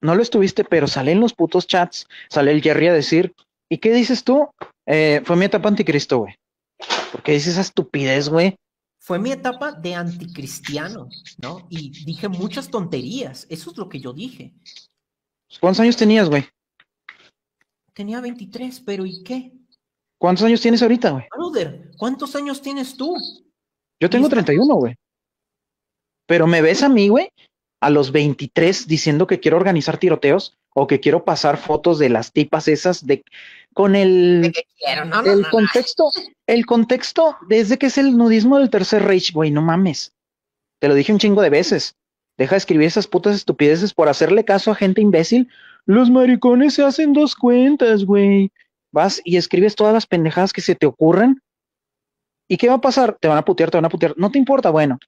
no lo estuviste, pero sale en los putos chats, sale el Jerry a decir, ¿y qué dices tú? Eh, fue mi etapa anticristo, güey. ¿Por qué dices esa estupidez, güey? Fue mi etapa de anticristiano, ¿no? Y dije muchas tonterías, eso es lo que yo dije. ¿Cuántos años tenías, güey? Tenía 23, pero ¿y qué? ¿Cuántos años tienes ahorita, güey? Brother, ¿cuántos años tienes tú? Yo tengo 31, güey. Pero me ves a mí, güey, a los 23 diciendo que quiero organizar tiroteos o que quiero pasar fotos de las tipas esas de con el, el contexto, el contexto desde que es el nudismo del tercer Reich, güey, no mames. Te lo dije un chingo de veces. Deja de escribir esas putas estupideces por hacerle caso a gente imbécil. Los maricones se hacen dos cuentas, güey. Vas y escribes todas las pendejadas que se te ocurren ¿Y qué va a pasar? Te van a putear, te van a putear. No te importa, bueno,